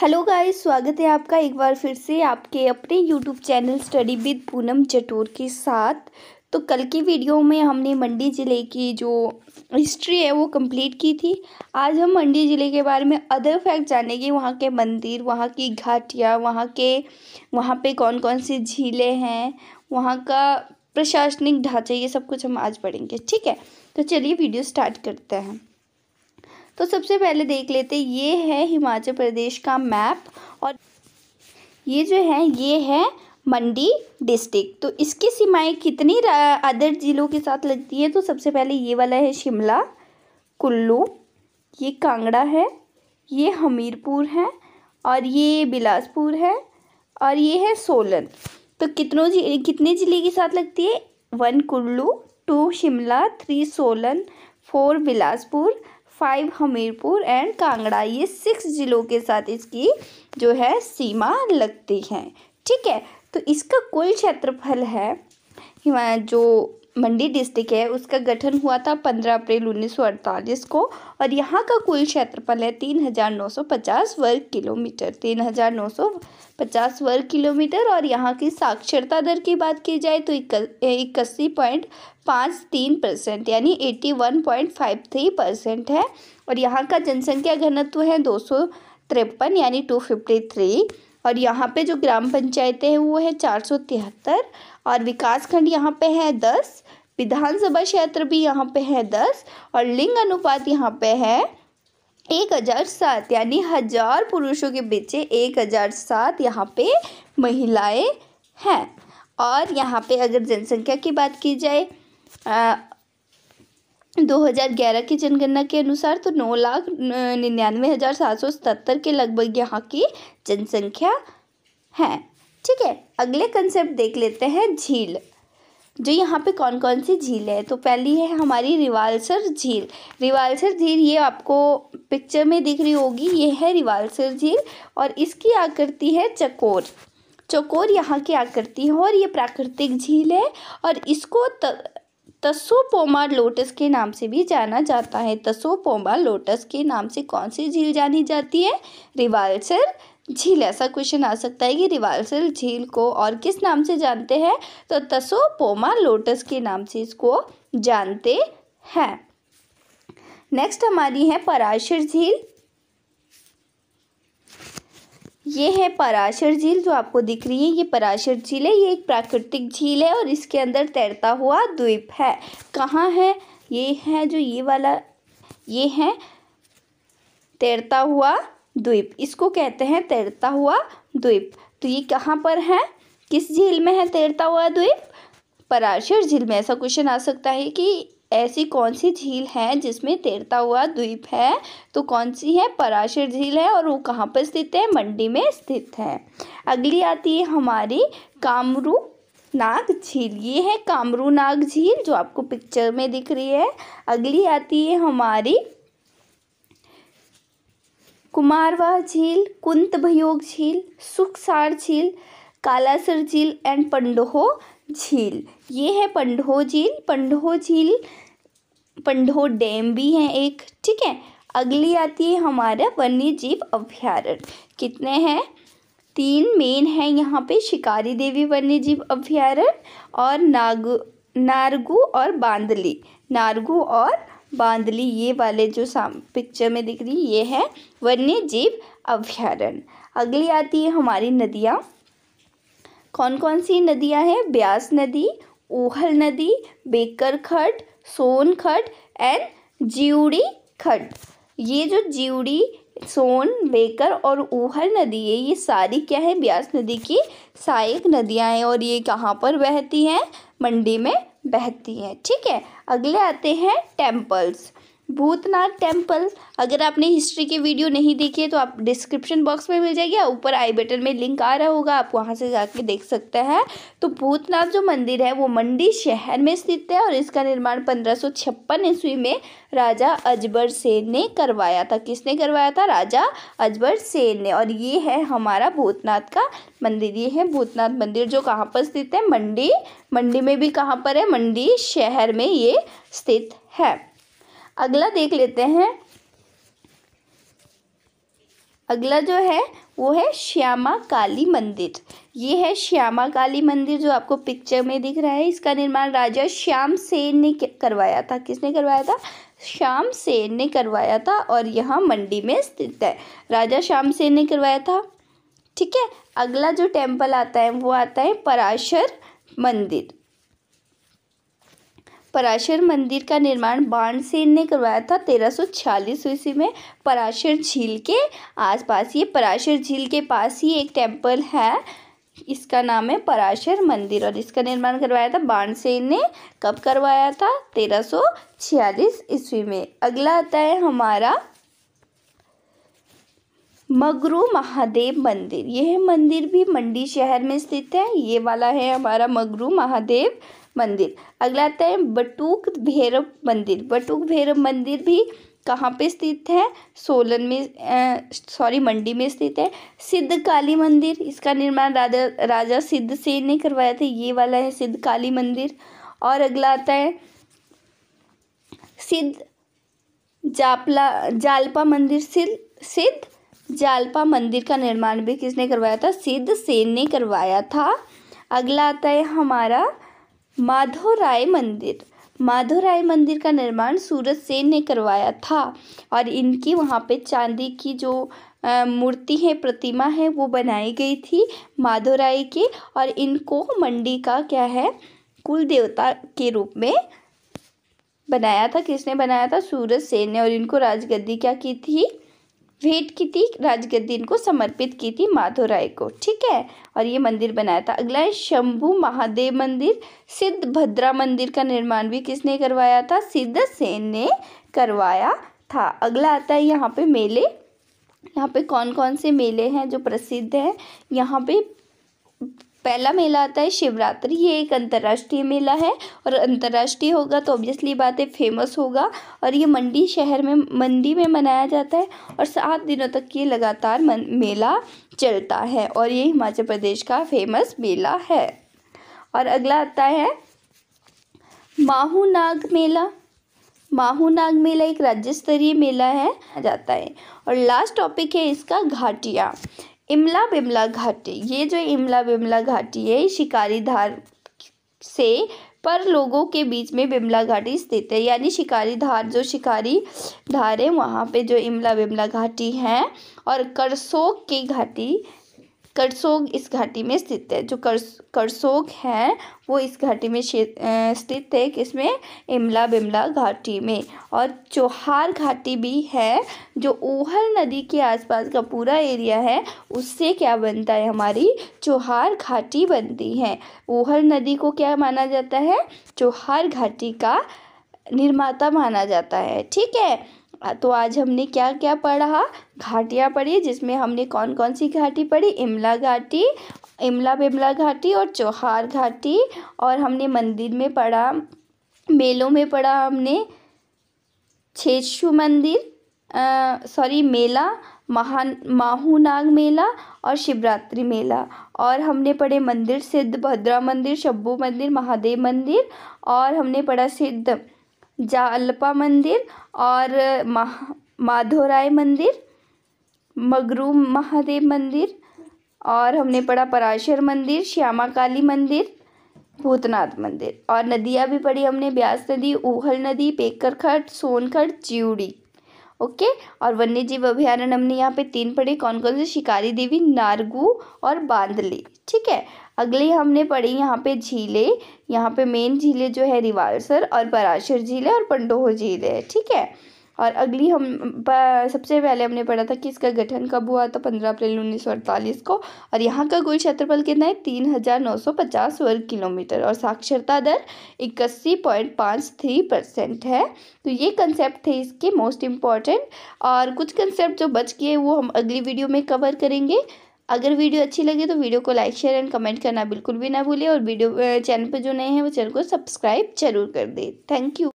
hello guys स्वागत है आपका एक बार फिर से आपके अपने YouTube channel study with Poonam Jator के साथ तो कल की वीडियो में हमने मंडी ज़िले की जो हिस्ट्री है वो कंप्लीट की थी आज हम मंडी ज़िले के बारे में अदर फैक्ट जानेंगे वहाँ के मंदिर वहाँ की घाटियाँ वहाँ के वहाँ पे कौन कौन सी झीलें हैं वहाँ का प्रशासनिक ढांचा ये सब कुछ हम आज पढ़ेंगे ठीक है तो चलिए वीडियो स्टार्ट करते हैं तो सबसे पहले देख लेते ये है हिमाचल प्रदेश का मैप और ये जो है ये है मंडी डिस्ट्रिक्ट तो इसकी सीमाएं कितनी अदर ज़िलों के साथ लगती है तो सबसे पहले ये वाला है शिमला कुल्लू ये कांगड़ा है ये हमीरपुर है और ये बिलासपुर है और ये है सोलन तो कितनों जी कितने ज़िले के साथ लगती है one Kullu two Shimla three Solan four Bilaspur five Hamirpur and Kangra ये सिक्स ज़िलों के साथ इसकी जो है सीमा लगती है ठीक है तो इसका कुल क्षेत्रफल है जो मंडी डिस्ट्रिक्ट है उसका गठन हुआ था 15 अप्रैल 1948 को और यहाँ का कुल क्षेत्रफल है 3,950 वर्ग किलोमीटर 3,950 वर्ग किलोमीटर और यहाँ की साक्षरता दर की बात की जाए तो इक्सी पॉइंट पाँच तीन परसेंट यानी eighty one point five three percent है और यहाँ का जनसंख्या घनत्व है दो सौ तिरपन यानी टू फिफ्टी थ्री और यहाँ पे जो ग्राम पंचायतें हैं वो है चार सौ तिहत्तर और विकास खंड यहाँ पे है दस विधानसभा क्षेत्र भी यहाँ पे है दस और लिंग अनुपात यहाँ पे है एक हज़ार सात यानी हज़ार पुरुषों के पीछे एक हज़ार सात यहाँ पे महिलाएं हैं और यहाँ पे अगर जनसंख्या की बात की जाए दो हज़ार ग्यारह की जनगणना के अनुसार तो नौ लाख निन्यानवे हज़ार सात सौ सतहत्तर के लगभग यहाँ की जनसंख्या है ठीक है अगले कंसेप्ट देख लेते हैं झील जो यहाँ पे कौन कौन सी झील है तो पहली है हमारी रिवालसर झील रिवालसर झील ये आपको पिक्चर में दिख रही होगी ये है रिवालसर झील और इसकी आकृति है चकोर चकोर यहाँ की आकृति है और ये प्राकृतिक झील है और इसको तस्सोपोमा लोटस के नाम से भी जाना जाता है तस्सोपोमा लोटस के नाम से कौन सी झील जानी जाती है रिवालसर झील ऐसा क्वेश्चन आ सकता है कि रिवालसर झील को और किस नाम से जानते हैं तो पोमा लोटस के नाम से इसको जानते हैं नेक्स्ट हमारी है पराशर झील ये है पराशर झील जो आपको दिख रही है ये पराशर झील है ये एक प्राकृतिक झील है और इसके अंदर तैरता हुआ द्वीप है कहाँ है ये है जो ये वाला ये है तैरता हुआ द्वीप इसको कहते हैं तैरता हुआ द्वीप तो ये कहाँ पर है किस झील में है तैरता हुआ द्वीप पराशर झील में ऐसा क्वेश्चन आ सकता है कि ऐसी कौन सी झील है जिसमें तैरता हुआ द्वीप है तो कौन सी है पराशर झील है और वो कहाँ पर स्थित है मंडी में स्थित है अगली आती है हमारी कामरू नाग झील ये है कामरू नाग झील जो आपको पिक्चर में दिख रही है अगली आती है हमारी कुमारवाह झील कुंत भयोग झील सुखसार झील कालासर झील एंड पंडोहो झील ये है पंडो झील पंडो झील पंडो डैम भी है एक ठीक है अगली आती है हमारा वन्य जीव अभ्यारण्य कितने हैं तीन मेन है यहाँ पे शिकारी देवी वन्य जीव अभ्यारण्य और नागू नारगू और बांदली नारगू और बांदली ये वाले जो साम पिक्चर में दिख रही ये है वन्य जीव अभ्यारण्य अगली आती है हमारी नदियाँ कौन कौन सी नदियाँ हैं ब्यास नदी ओहल नदी बेकर खट सोन खट एंड जीवड़ी खट ये जो जीवड़ी सोन बेकर और ऊहल नदी है ये सारी क्या है ब्यास नदी की सहायक नदियाँ हैं और ये कहाँ पर बहती हैं मंडी में बहती हैं ठीक है अगले आते हैं टेम्पल्स भूतनाथ टेम्पल अगर आपने हिस्ट्री की वीडियो नहीं देखी है तो आप डिस्क्रिप्शन बॉक्स में मिल जाएगी ऊपर आई बटन में लिंक आ रहा होगा आप वहाँ से जाके देख सकते हैं तो भूतनाथ जो मंदिर है वो मंडी शहर में स्थित है और इसका निर्माण पंद्रह सौ छप्पन ईस्वी में राजा अजबर सेन ने करवाया था किसने करवाया था राजा अजबर सेन ने और ये है हमारा भूतनाथ का मंदिर ये है भूतनाथ मंदिर जो कहाँ पर स्थित है मंडी मंडी में भी कहाँ पर है मंडी शहर में ये स्थित है अगला देख लेते हैं अगला जो है वो है श्यामा काली मंदिर ये है श्यामा काली मंदिर जो आपको पिक्चर में दिख रहा है इसका निर्माण राजा श्याम सेन ने करवाया था किसने करवाया था श्याम सेन ने करवाया था और यह मंडी में स्थित है राजा श्याम सेन ने करवाया था ठीक है अगला जो टेम्पल आता है वो आता है पराशर मंदिर पराशर मंदिर का निर्माण बाणसेन ने करवाया था तेरह सौ छियालीस ईस्वी में पराशर झील के आसपास ये पराशर झील के पास ही एक टेम्पल है इसका नाम है पराशर मंदिर और इसका निर्माण करवाया था बाणसेन ने कब करवाया था तेरह सौ छियालीस ईस्वी में अगला आता है हमारा मगरू महादेव मंदिर यह मंदिर भी मंडी शहर में स्थित है ये वाला है हमारा मगरू महादेव मंदिर अगला आता है बटूक भैरव मंदिर बटूक भैरव मंदिर भी कहाँ पे स्थित है सोलन में सॉरी मंडी में स्थित है सिद्ध काली मंदिर इसका निर्माण राजा राजा सिद्ध सेन ने करवाया था ये वाला है सिद्ध काली मंदिर और अगला आता है सिद्ध जापला जालपा मंदिर सिद्ध सिद्ध जालपा मंदिर का निर्माण भी किसने करवाया था सिद्ध सेन ने करवाया था अगला आता है हमारा माधव राय मंदिर माधव राय मंदिर का निर्माण सूरज सेन ने करवाया था और इनकी वहाँ पे चांदी की जो मूर्ति है प्रतिमा है वो बनाई गई थी माधव राय की और इनको मंडी का क्या है कुल देवता के रूप में बनाया था किसने बनाया था सूरज सेन ने और इनको राजगद्दी क्या की थी भेंट की थी राजगद्दीन को समर्पित की थी माधो राय को ठीक है और ये मंदिर बनाया था अगला है शंभू महादेव मंदिर सिद्ध भद्रा मंदिर का निर्माण भी किसने करवाया था सिद्ध सेन ने करवाया था अगला आता है यहाँ पे मेले यहाँ पे कौन कौन से मेले हैं जो प्रसिद्ध हैं यहाँ पे पहला मेला आता है शिवरात्रि ये एक अंतर्राष्ट्रीय मेला है और अंतर्राष्ट्रीय होगा तो ऑब्वियसली बात है फेमस होगा और ये मंडी शहर में मंडी में मनाया जाता है और सात दिनों तक ये लगातार मेला चलता है और ये हिमाचल प्रदेश का फेमस मेला है और अगला आता है माहू नाग मेला माहू नाग मेला एक राज्य स्तरीय मेला है जाता है और लास्ट टॉपिक है इसका घाटिया इमला बिमला घाटी ये जो इमला बिमला घाटी है शिकारी धार से पर लोगों के बीच में बिमला घाटी स्थित है यानी शिकारी धार जो शिकारी धार है वहाँ पे जो इमला बिमला घाटी है और करसोक की घाटी करसोग इस घाटी में स्थित है जो कर करसोग है वो इस घाटी में स्थित है किसमें इमला बिमला घाटी में और चौहार घाटी भी है जो ओहल नदी के आसपास का पूरा एरिया है उससे क्या बनता है हमारी चौहार घाटी बनती है ओहल नदी को क्या माना जाता है चौहार घाटी का निर्माता माना जाता है ठीक है तो आज हमने क्या क्या पढ़ा घाटियाँ पढ़ी जिसमें हमने कौन कौन सी घाटी पढ़ी इमला घाटी इमला बिमला घाटी और चौहार घाटी और हमने मंदिर में पढ़ा मेलों में पढ़ा हमने छेशु मंदिर सॉरी मेला महान माहूनाग मेला और शिवरात्रि मेला और हमने पढ़े मंदिर सिद्ध भद्रा मंदिर शब्बू मंदिर महादेव मंदिर और हमने पढ़ा सिद्ध जाअल्पा मंदिर और माधोराय मंदिर मगरू महादेव मंदिर और हमने पढ़ा पराशर मंदिर श्यामा काली मंदिर भूतनाथ मंदिर और नदियाँ भी पढ़ी हमने ब्यास नदी ऊहल नदी पेकरखट सोनखट चिउड़ी ओके और वन्य जीव अभ्यारण्य हमने यहाँ पे तीन पढ़े कौन कौन से शिकारी देवी नारगू और बांदली ठीक है अगले हमने पढ़ी यहाँ पे झीले यहाँ पे मेन झीले जो है रिवालसर और पराशर झीले और पंडोह झीले ठीक है और अगली हम सबसे पहले हमने पढ़ा था कि इसका गठन कब हुआ था पंद्रह अप्रैल उन्नीस सौ अड़तालीस को और यहाँ का कुल क्षेत्रफल कितना है तीन हज़ार नौ सौ पचास वर्ग किलोमीटर और साक्षरता दर इक्यासी पॉइंट पाँच थ्री परसेंट है तो ये कंसेप्ट थे इसके मोस्ट इम्पॉर्टेंट और कुछ कंसेप्ट जो बच गए वो हम अगली वीडियो में कवर करेंगे अगर वीडियो अच्छी लगे तो वीडियो को लाइक शेयर एंड कमेंट करना बिल्कुल भी ना भूलें और वीडियो चैनल पर जो नए हैं वो चैनल को सब्सक्राइब जरूर कर दें थैंक यू